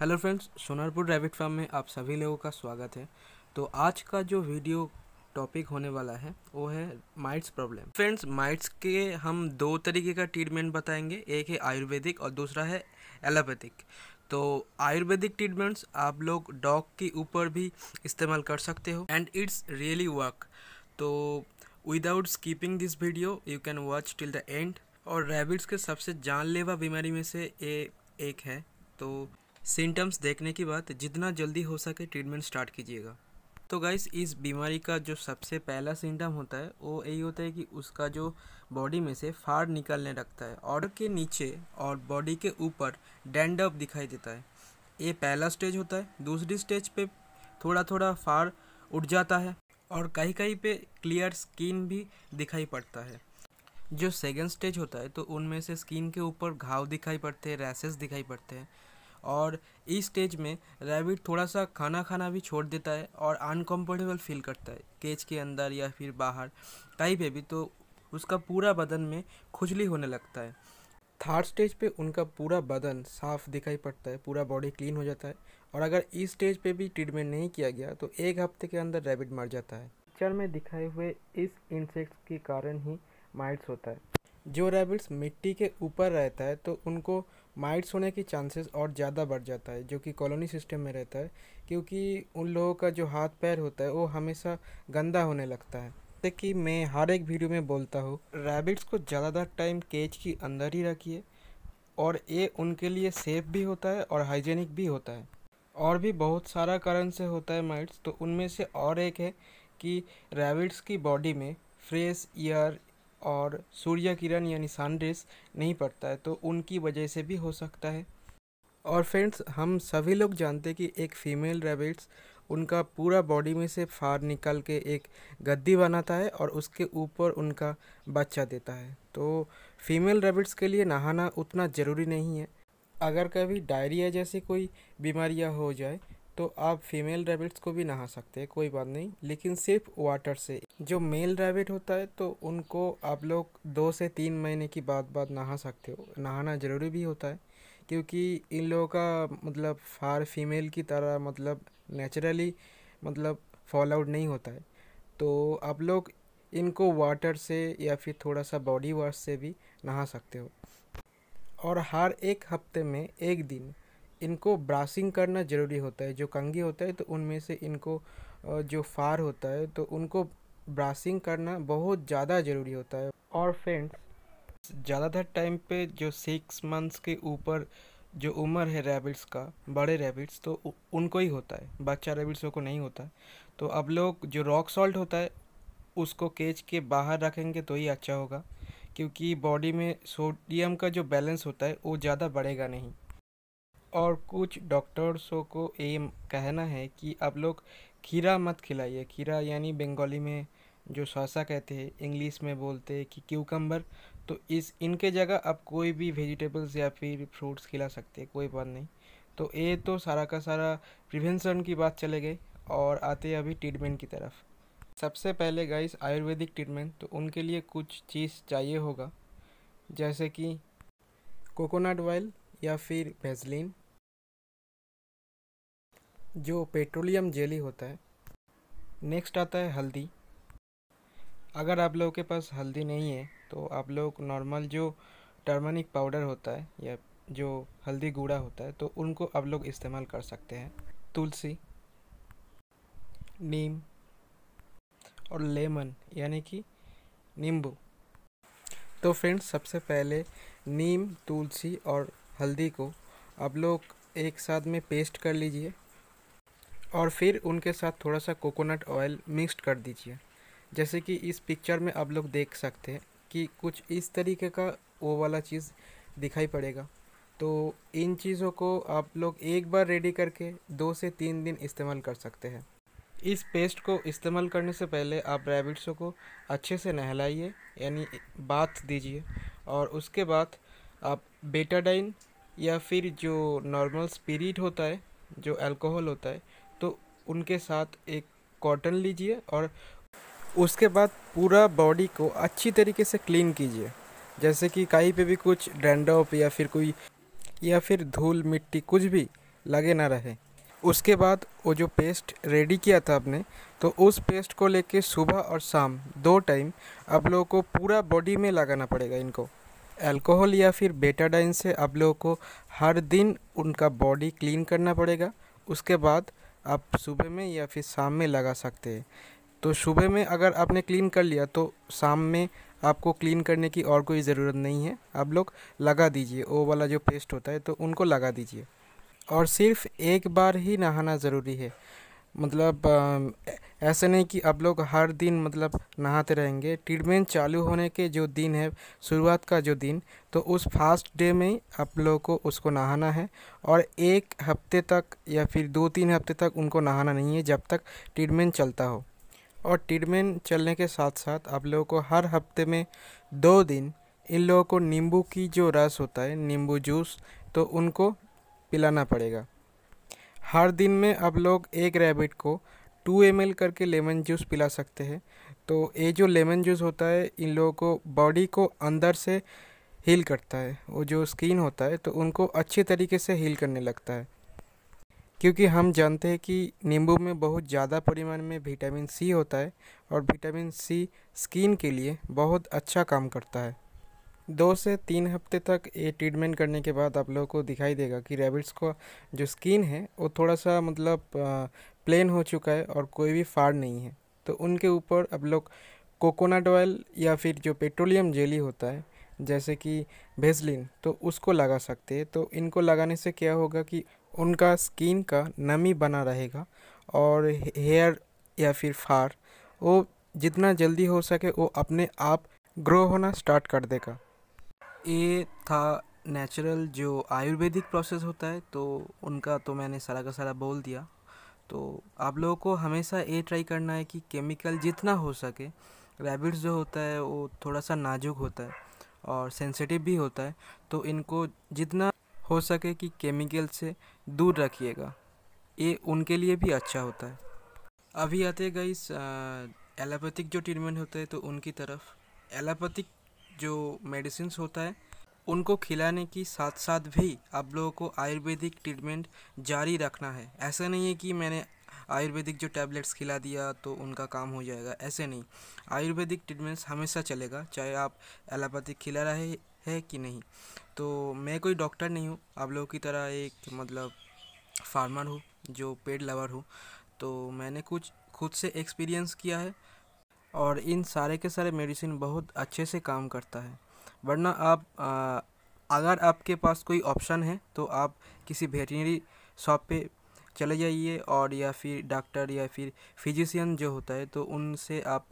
hello friends Sonarpur rabbit farm में आप सभी लोगों का स्वागत है तो आज का जो वीडियो टॉपिक होने वाला है वो है माइट्स प्रॉब्लम फ्रेंड्स माइट्स के हम दो तरीके का ट्रीटमेंट बताएंगे एक है आयुर्वेदिक और दूसरा है एलोपैथिक तो आयुर्वेदिक ट्रीटमेंट्स आप लोग डॉग के ऊपर भी इस्तेमाल कर सकते हो एंड इट्स रियली वर्क तो without skipping this video you can watch till the end और रैबिट्स के सबसे जानलेवा बीमारी में से ये एक है तो सिम्टम्स देखने के बाद जितना जल्दी हो सके ट्रीटमेंट स्टार्ट कीजिएगा तो गाइस इस बीमारी का जो सबसे पहला सिम्टम होता है वो यही होता है कि उसका जो बॉडी में से फाड़ निकलने लगता है और के नीचे और बॉडी के ऊपर डैंडअप दिखाई देता है ये पहला स्टेज होता है दूसरी स्टेज पे थोड़ा थोड़ा फाड़ उठ जाता है और कहीं कहीं पे क्लियर स्किन भी दिखाई पड़ता है जो सेकेंड स्टेज होता है तो उनमें से स्किन के ऊपर घाव दिखाई पड़ते हैं रैसेस दिखाई पड़ते हैं और इस स्टेज में रैबिट थोड़ा सा खाना खाना भी छोड़ देता है और अनकम्फर्टेबल फील करता है केज के अंदर या फिर बाहर कहीं पे भी तो उसका पूरा बदन में खुजली होने लगता है थर्ड स्टेज पे उनका पूरा बदन साफ दिखाई पड़ता है पूरा बॉडी क्लीन हो जाता है और अगर इस स्टेज पे भी ट्रीटमेंट नहीं किया गया तो एक हफ्ते के अंदर रैबिट मर जाता है पिक्चर में दिखाए हुए इस इंसेक्ट के कारण ही माइट्स होता है जो रैबिट्स मिट्टी के ऊपर रहता है तो उनको माइट्स होने के चांसेस और ज़्यादा बढ़ जाता है जो कि कॉलोनी सिस्टम में रहता है क्योंकि उन लोगों का जो हाथ पैर होता है वो हमेशा गंदा होने लगता है जैसे कि मैं हर एक वीडियो में बोलता हूँ रैबिट्स को ज़्यादातर टाइम केज के अंदर ही रखिए और ये उनके लिए सेफ़ भी होता है और हाइजेनिक भी होता है और भी बहुत सारा कारण से होता है माइट्स तो उनमें से और एक है कि रैबिट्स की बॉडी में फ्रेश ईयर और सूर्य किरण यानी सन नहीं पड़ता है तो उनकी वजह से भी हो सकता है और फ्रेंड्स हम सभी लोग जानते हैं कि एक फीमेल रेबिट्स उनका पूरा बॉडी में से फार निकल के एक गद्दी बनाता है और उसके ऊपर उनका बच्चा देता है तो फीमेल रेबिट्स के लिए नहाना उतना ज़रूरी नहीं है अगर कभी डायरिया जैसी कोई बीमारियाँ हो जाए तो आप फीमेल रेबिट्स को भी नहा सकते हैं कोई बात नहीं लेकिन सिर्फ वाटर से जो मेल रैबिट होता है तो उनको आप लोग दो से तीन महीने की बाद बाद नहा सकते हो नहाना ज़रूरी भी होता है क्योंकि इन लोगों का मतलब फार फीमेल की तरह मतलब नेचुरली मतलब फॉल आउट नहीं होता है तो आप लोग इनको वाटर से या फिर थोड़ा सा बॉडी वॉश से भी नहा सकते हो और हर एक हफ्ते में एक दिन इनको ब्रासिंग करना ज़रूरी होता है जो कंगी होता है तो उनमें से इनको जो फार होता है तो उनको ब्रासिंग करना बहुत ज़्यादा ज़रूरी होता है और फ्रेंड्स ज़्यादातर टाइम पे जो सिक्स मंथ्स के ऊपर जो उम्र है रैबिट्स का बड़े रैबिट्स तो उनको ही होता है बच्चा रैबिट्सों को नहीं होता तो अब लोग जो रॉक सॉल्ट होता है उसको केज के बाहर रखेंगे तो ही अच्छा होगा क्योंकि बॉडी में सोडियम का जो बैलेंस होता है वो ज़्यादा बढ़ेगा नहीं और कुछ डॉक्टर्सों को ये कहना है कि आप लोग खीरा मत खिलाइए खीरा यानी बंगाली में जो सासा कहते हैं इंग्लिश में बोलते हैं कि क्यूकम्बर तो इस इनके जगह आप कोई भी वेजिटेबल्स या फिर फ्रूट्स खिला सकते हैं कोई बात नहीं तो ये तो सारा का सारा प्रिवेंशन की बात चले गई और आते अभी ट्रीटमेंट की तरफ सबसे पहले गाइस आयुर्वेदिक ट्रीटमेंट तो उनके लिए कुछ चीज़ चाहिए होगा जैसे कि कोकोनट ऑयल या फिर वेजलिन जो पेट्रोलियम जेली होता है नेक्स्ट आता है हल्दी अगर आप लोगों के पास हल्दी नहीं है तो आप लोग नॉर्मल जो टर्मरिक पाउडर होता है या जो हल्दी गूड़ा होता है तो उनको आप लोग इस्तेमाल कर सकते हैं तुलसी नीम और लेमन यानी कि नींबू तो फ्रेंड्स सबसे पहले नीम तुलसी और हल्दी को आप लोग एक साथ में पेस्ट कर लीजिए और फिर उनके साथ थोड़ा सा कोकोनट ऑयल मिक्स कर दीजिए जैसे कि इस पिक्चर में आप लोग देख सकते हैं कि कुछ इस तरीके का वो वाला चीज़ दिखाई पड़ेगा तो इन चीज़ों को आप लोग एक बार रेडी करके दो से तीन दिन इस्तेमाल कर सकते हैं इस पेस्ट को इस्तेमाल करने से पहले आप रैबिट्सों को अच्छे से नहलाइए यानी बाथ दीजिए और उसके बाद आप बेटाडाइन या फिर जो नॉर्मल स्पिरिट होता है जो अल्कोहल होता है तो उनके साथ एक कॉटन लीजिए और उसके बाद पूरा बॉडी को अच्छी तरीके से क्लीन कीजिए जैसे कि कहीं पे भी कुछ डेंडोप या फिर कोई या फिर धूल मिट्टी कुछ भी लगे ना रहे उसके बाद वो जो पेस्ट रेडी किया था आपने तो उस पेस्ट को लेके सुबह और शाम दो टाइम आप लोगों को पूरा बॉडी में लगाना पड़ेगा इनको अल्कोहल या फिर बेटाडाइन से आप लोगों को हर दिन उनका बॉडी क्लीन करना पड़ेगा उसके बाद आप सुबह में या फिर शाम में लगा सकते हैं तो सुबह में अगर आपने क्लीन कर लिया तो शाम में आपको क्लीन करने की और कोई ज़रूरत नहीं है आप लोग लगा दीजिए ओ वाला जो पेस्ट होता है तो उनको लगा दीजिए और सिर्फ एक बार ही नहाना ज़रूरी है मतलब ऐसे नहीं कि आप लोग हर दिन मतलब नहाते रहेंगे ट्रीटमेंट चालू होने के जो दिन है शुरुआत का जो दिन तो उस फास्ट डे में आप लोगों को उसको नहाना है और एक हफ्ते तक या फिर दो तीन हफ्ते तक उनको नहाना नहीं है जब तक ट्रीटमेंट चलता हो और ट्रीटमेंट चलने के साथ साथ आप लोगों को हर हफ्ते में दो दिन इन लोगों को नींबू की जो रस होता है नींबू जूस तो उनको पिलाना पड़ेगा हर दिन में आप लोग एक रैबिट को टू एम करके लेमन जूस पिला सकते हैं तो ये जो लेमन जूस होता है इन लोगों को बॉडी को अंदर से हील करता है वो जो स्किन होता है तो उनको अच्छे तरीके से हील करने लगता है क्योंकि हम जानते हैं कि नींबू में बहुत ज़्यादा परिमाण में विटामिन सी होता है और विटामिन सी स्किन के लिए बहुत अच्छा काम करता है दो से तीन हफ्ते तक ये ट्रीटमेंट करने के बाद आप लोगों को दिखाई देगा कि रैबिट्स का जो स्किन है वो थोड़ा सा मतलब प्लेन हो चुका है और कोई भी फाड़ नहीं है तो उनके ऊपर आप लोग कोकोनट ऑयल या फिर जो पेट्रोलियम जेली होता है जैसे कि भेजलिन तो उसको लगा सकते हैं तो इनको लगाने से क्या होगा कि उनका स्किन का नमी बना रहेगा और हेयर या फिर फार वो जितना जल्दी हो सके वो अपने आप ग्रो होना स्टार्ट कर देगा ये था नेचुरल जो आयुर्वेदिक प्रोसेस होता है तो उनका तो मैंने सारा का सारा बोल दिया तो आप लोगों को हमेशा ये ट्राई करना है कि केमिकल जितना हो सके रैबिट्स जो होता है वो थोड़ा सा नाजुक होता है और सेंसिटिव भी होता है तो इनको जितना हो सके कि केमिकल से दूर रखिएगा ये उनके लिए भी अच्छा होता है अभी आते गई एलोपैथिक जो ट्रीटमेंट होते हैं तो उनकी तरफ एलोपैथिक जो मेडिसिन होता है उनको खिलाने की साथ साथ भी आप लोगों को आयुर्वेदिक ट्रीटमेंट जारी रखना है ऐसा नहीं है कि मैंने आयुर्वेदिक जो टैबलेट्स खिला दिया तो उनका काम हो जाएगा ऐसे नहीं आयुर्वेदिक ट्रीटमेंट्स हमेशा चलेगा चाहे आप एलोपैथिक खिला रहे है कि नहीं तो मैं कोई डॉक्टर नहीं हूँ आप लोगों की तरह एक मतलब फार्मर हूँ जो पेड़ लवर हूँ तो मैंने कुछ खुद से एक्सपीरियंस किया है और इन सारे के सारे मेडिसिन बहुत अच्छे से काम करता है वरना आप आ, अगर आपके पास कोई ऑप्शन है तो आप किसी वेटनरी शॉप पे चले जाइए और या फिर डॉक्टर या फिर फिजिशियन जो होता है तो उनसे आप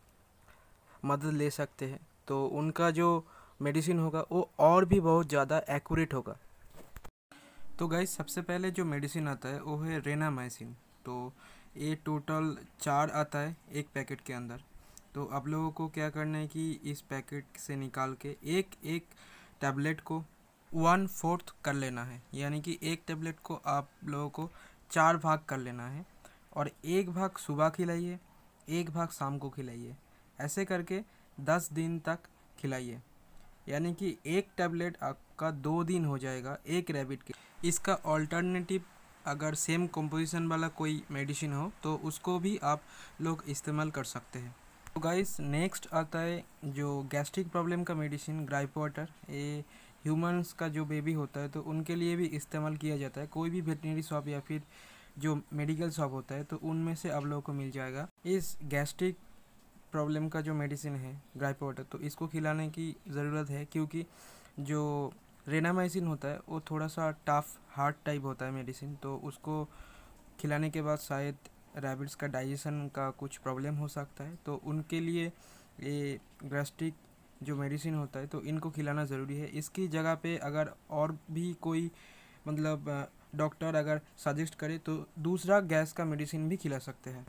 मदद ले सकते हैं तो उनका जो मेडिसिन होगा वो और भी बहुत ज़्यादा एक्यूरेट होगा तो गाइज सबसे पहले जो मेडिसिन आता है वो है रेनामाइसिन तो ये टोटल चार आता है एक पैकेट के अंदर तो आप लोगों को क्या करना है कि इस पैकेट से निकाल के एक एक टैबलेट को वन फोर्थ कर लेना है यानी कि एक टैबलेट को आप लोगों को चार भाग कर लेना है और एक भाग सुबह खिलाइए एक भाग शाम को खिलाइए ऐसे करके दस दिन तक खिलाइए यानी कि एक टैबलेट आपका दो दिन हो जाएगा एक रैबिट के इसका ऑल्टरनेटिव अगर सेम कंपोजिशन वाला कोई मेडिसिन हो तो उसको भी आप लोग इस्तेमाल कर सकते हैं तो गाइस नेक्स्ट आता है जो गैस्ट्रिक प्रॉब्लम का मेडिसिन ग्राइप वाटर ये ह्यूमंस का जो बेबी होता है तो उनके लिए भी इस्तेमाल किया जाता है कोई भी वेटनरी शॉप या फिर जो मेडिकल शॉप होता है तो उनमें से आप लोगों को मिल जाएगा इस गैस्ट्रिक प्रॉब्लम का जो मेडिसिन है ग्राइपो तो इसको खिलाने की ज़रूरत है क्योंकि जो रेनामाइसिन होता है वो थोड़ा सा टफ हार्ड टाइप होता है मेडिसिन तो उसको खिलाने के बाद शायद रैबिट्स का डाइजेशन का कुछ प्रॉब्लम हो सकता है तो उनके लिए ये ग्रेस्टिक जो मेडिसिन होता है तो इनको खिलाना ज़रूरी है इसकी जगह पे अगर और भी कोई मतलब डॉक्टर अगर सजेस्ट करे तो दूसरा गैस का मेडिसिन भी खिला सकते हैं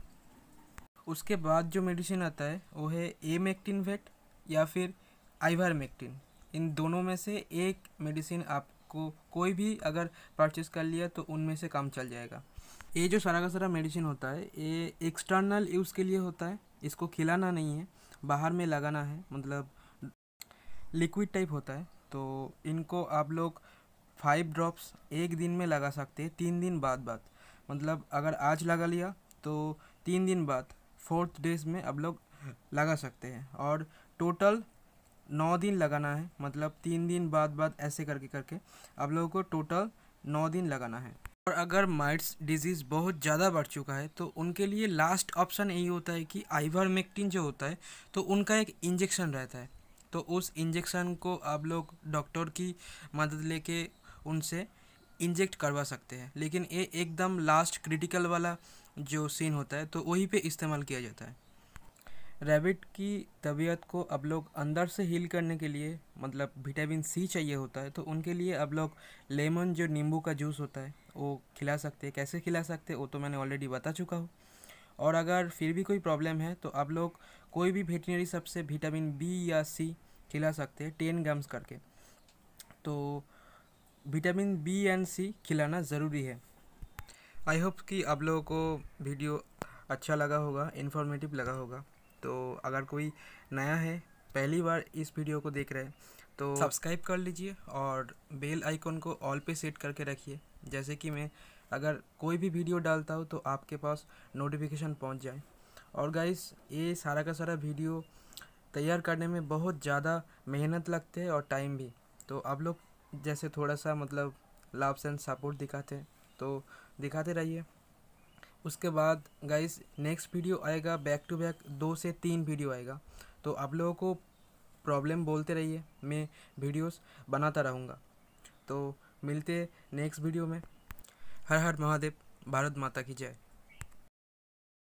उसके बाद जो मेडिसिन आता है वो है ए मेक्टिन वेट या फिर आईवर मेक्टिन इन दोनों में से एक मेडिसिन आपको कोई भी अगर परचेज़ कर लिया तो उनमें से काम चल जाएगा ये जो सारा का सारा मेडिसिन होता है ये एक्सटर्नल यूज़ के लिए होता है इसको खिलाना नहीं है बाहर में लगाना है मतलब लिक्विड टाइप होता है तो इनको आप लोग फाइव ड्रॉप्स एक दिन में लगा सकते हैं तीन दिन बाद बाद मतलब अगर आज लगा लिया तो तीन दिन बाद फोर्थ डेज में आप लोग लगा सकते हैं और टोटल नौ दिन लगाना है मतलब तीन दिन बाद बाद ऐसे करके करके आप लोगों को टोटल नौ दिन लगाना है और अगर माइट्स डिजीज़ बहुत ज़्यादा बढ़ चुका है तो उनके लिए लास्ट ऑप्शन यही होता है कि आइवरमेक्टिन जो होता है तो उनका एक इंजेक्शन रहता है तो उस इंजेक्शन को आप लोग डॉक्टर की मदद लेके उनसे इंजेक्ट करवा सकते हैं लेकिन ये एकदम लास्ट क्रिटिकल वाला जो सीन होता है तो वहीं पे इस्तेमाल किया जाता है रैबिट की तबीयत को अब लोग अंदर से हील करने के लिए मतलब विटामिन सी चाहिए होता है तो उनके लिए अब लोग लेमन जो नींबू का जूस होता है वो खिला सकते हैं कैसे खिला सकते हैं वो तो मैंने ऑलरेडी बता चुका हूँ और अगर फिर भी कोई प्रॉब्लम है तो आप लोग कोई भी वेटनरी सबसे विटामिन बी या सी खिला सकते हैं टेन ग्राम्स करके तो विटामिन बी एंड सी खिलाना ज़रूरी है आई होप कि आप लोगों को वीडियो अच्छा लगा होगा इन्फॉर्मेटिव लगा होगा तो अगर कोई नया है पहली बार इस वीडियो को देख रहे हैं तो सब्सक्राइब कर लीजिए और बेल आइकॉन को ऑल पे सेट करके रखिए जैसे कि मैं अगर कोई भी वीडियो डालता हूँ तो आपके पास नोटिफिकेशन पहुँच जाए और गाइस ये सारा का सारा वीडियो तैयार करने में बहुत ज़्यादा मेहनत लगते है और टाइम भी तो आप लोग जैसे थोड़ा सा मतलब लव्स एंड सपोर्ट दिखाते हैं तो दिखाते रहिए उसके बाद गाइस नेक्स्ट वीडियो आएगा बैक टू बैक दो से तीन वीडियो आएगा तो आप लोगों को प्रॉब्लम बोलते रहिए मैं वीडियोस बनाता रहूँगा तो मिलते नेक्स्ट वीडियो में हर हर महादेव भारत माता की जय